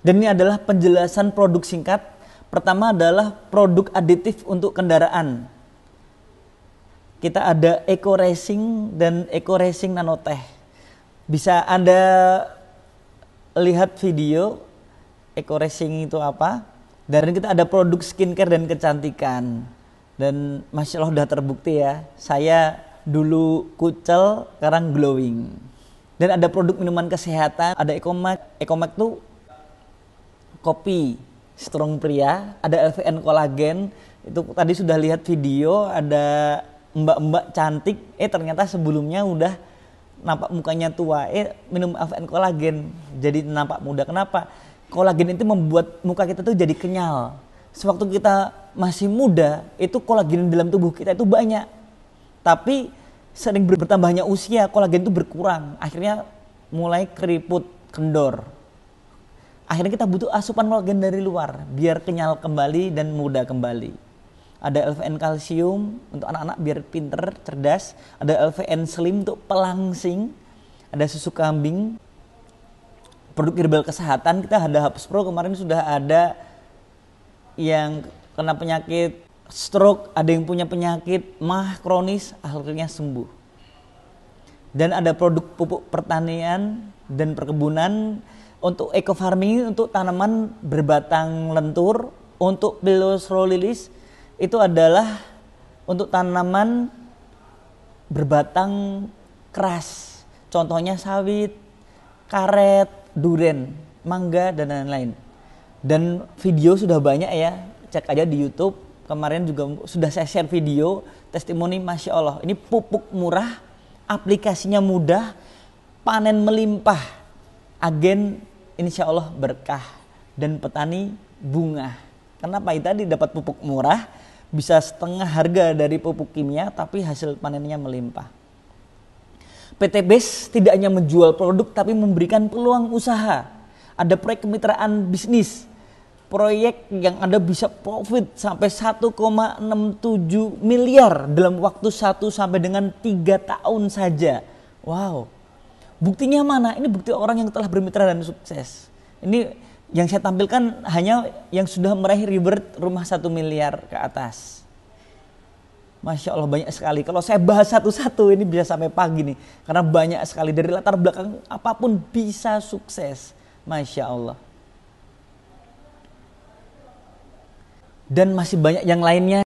Dan ini adalah penjelasan produk singkat. Pertama adalah produk aditif untuk kendaraan. Kita ada Eco Racing dan Eco Racing Nanotech. Bisa Anda lihat video Eco Racing itu apa. Dan kita ada produk skincare dan kecantikan. Dan Masya Allah sudah terbukti ya, saya dulu kucel, sekarang glowing. Dan ada produk minuman kesehatan, ada Ecomac. Ecomac tuh kopi strong pria, ada LVN kolagen. Itu tadi sudah lihat video ada mbak-mbak cantik, eh ternyata sebelumnya udah nampak mukanya tua, eh minum LVN kolagen jadi nampak muda. Kenapa? Kolagen itu membuat muka kita tuh jadi kenyal. Sewaktu kita masih muda, itu kolagen dalam tubuh kita itu banyak. Tapi sering bertambahnya usia, kolagen itu berkurang. Akhirnya mulai keriput, kendor akhirnya kita butuh asupan kolagen dari luar biar kenyal kembali dan muda kembali. Ada LVN kalsium untuk anak-anak biar pinter, cerdas. Ada LVN slim untuk pelangsing. Ada susu kambing. Produk herbal kesehatan kita ada hapus Pro kemarin sudah ada yang kena penyakit stroke, ada yang punya penyakit mah kronis, akhirnya sembuh. Dan ada produk pupuk pertanian dan perkebunan untuk eco farming untuk tanaman berbatang lentur untuk pilus rolilis itu adalah untuk tanaman berbatang keras contohnya sawit karet duren mangga dan lain-lain dan video sudah banyak ya cek aja di YouTube kemarin juga sudah saya share video testimoni masya Allah ini pupuk murah aplikasinya mudah panen melimpah agen insya Allah berkah dan petani bunga. Kenapa itu ya tadi dapat pupuk murah, bisa setengah harga dari pupuk kimia tapi hasil panennya melimpah. PT BES tidak hanya menjual produk tapi memberikan peluang usaha. Ada proyek kemitraan bisnis, proyek yang Anda bisa profit sampai 1,67 miliar dalam waktu 1 sampai dengan 3 tahun saja. Wow, Buktinya mana? Ini bukti orang yang telah bermitra dan sukses. Ini yang saya tampilkan hanya yang sudah meraih reward rumah satu miliar ke atas. Masya Allah banyak sekali. Kalau saya bahas satu-satu ini bisa sampai pagi nih. Karena banyak sekali dari latar belakang apapun bisa sukses. Masya Allah. Dan masih banyak yang lainnya.